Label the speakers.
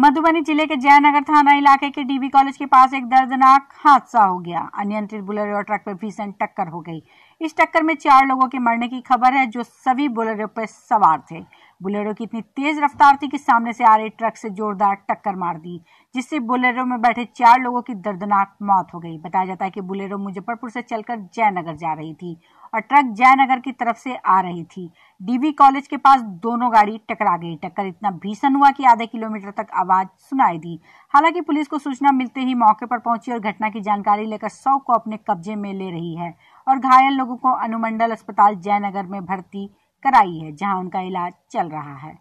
Speaker 1: मधुबनी जिले के जयनगर थाना इलाके के डीबी कॉलेज के पास एक दर्दनाक हादसा हो गया अनियंत्रित बुलेरो और ट्रक पर भीषण टक्कर हो गई इस टक्कर में चार लोगों के मरने की खबर है जो सभी बुलेरो पर सवार थे बुलेरो की इतनी तेज रफ्तार थी कि सामने से आ रहे ट्रक से जोरदार टक्कर मार दी जिससे बुलेरो में बैठे चार लोगों की दर्दनाक मौत हो गई बताया जाता है कि बुलेरो मुजफ्फरपुर से चलकर जयनगर जा रही थी और ट्रक जयनगर की तरफ से आ रही थी डीबी कॉलेज के पास दोनों गाड़ी टकरा गई टक्कर इतना भीषण हुआ कि आधे किलोमीटर तक आवाज सुनाई दी हालांकि पुलिस को सूचना मिलते ही मौके पर पहुंची और घटना की जानकारी लेकर सौ को अपने कब्जे में ले रही है और घायल लोगों को अनुमंडल अस्पताल जयनगर में भर्ती कराई है जहां उनका इलाज चल रहा है